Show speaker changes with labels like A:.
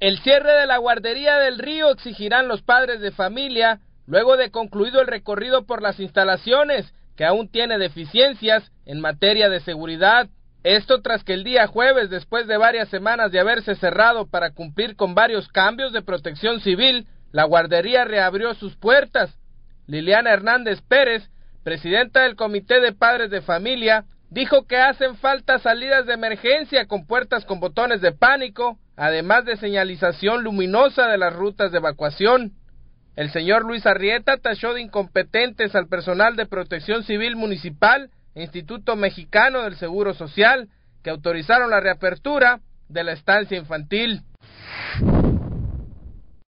A: El cierre de la guardería del río exigirán los padres de familia luego de concluido el recorrido por las instalaciones, que aún tiene deficiencias en materia de seguridad. Esto tras que el día jueves, después de varias semanas de haberse cerrado para cumplir con varios cambios de protección civil, la guardería reabrió sus puertas. Liliana Hernández Pérez, presidenta del Comité de Padres de Familia, Dijo que hacen falta salidas de emergencia con puertas con botones de pánico, además de señalización luminosa de las rutas de evacuación. El señor Luis Arrieta tachó de incompetentes al personal de protección civil municipal e Instituto Mexicano del Seguro Social, que autorizaron la reapertura de la estancia infantil.